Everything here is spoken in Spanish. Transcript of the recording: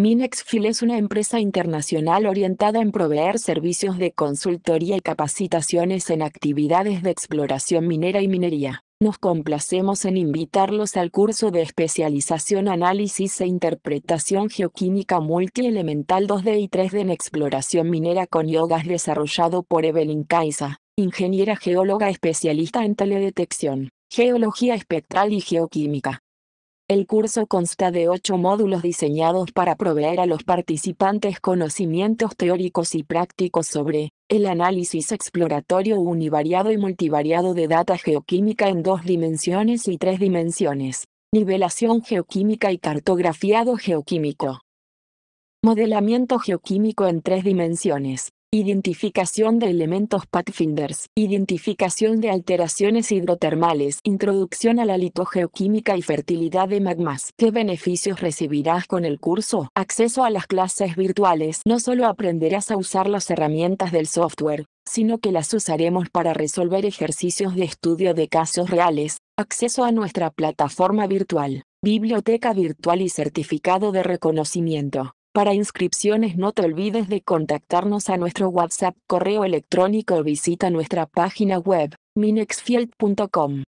Minexfil es una empresa internacional orientada en proveer servicios de consultoría y capacitaciones en actividades de exploración minera y minería. Nos complacemos en invitarlos al curso de especialización Análisis e Interpretación Geoquímica Multielemental 2D y 3D en Exploración Minera con Yogas desarrollado por Evelyn Caiza, ingeniera geóloga especialista en teledetección, geología espectral y geoquímica. El curso consta de ocho módulos diseñados para proveer a los participantes conocimientos teóricos y prácticos sobre el análisis exploratorio univariado y multivariado de data geoquímica en dos dimensiones y tres dimensiones, nivelación geoquímica y cartografiado geoquímico. Modelamiento geoquímico en tres dimensiones, Identificación de elementos pathfinders. Identificación de alteraciones hidrotermales. Introducción a la litogeoquímica y fertilidad de magmas. ¿Qué beneficios recibirás con el curso? Acceso a las clases virtuales. No solo aprenderás a usar las herramientas del software, sino que las usaremos para resolver ejercicios de estudio de casos reales. Acceso a nuestra plataforma virtual. Biblioteca virtual y certificado de reconocimiento. Para inscripciones no te olvides de contactarnos a nuestro WhatsApp, correo electrónico o visita nuestra página web minexfield.com.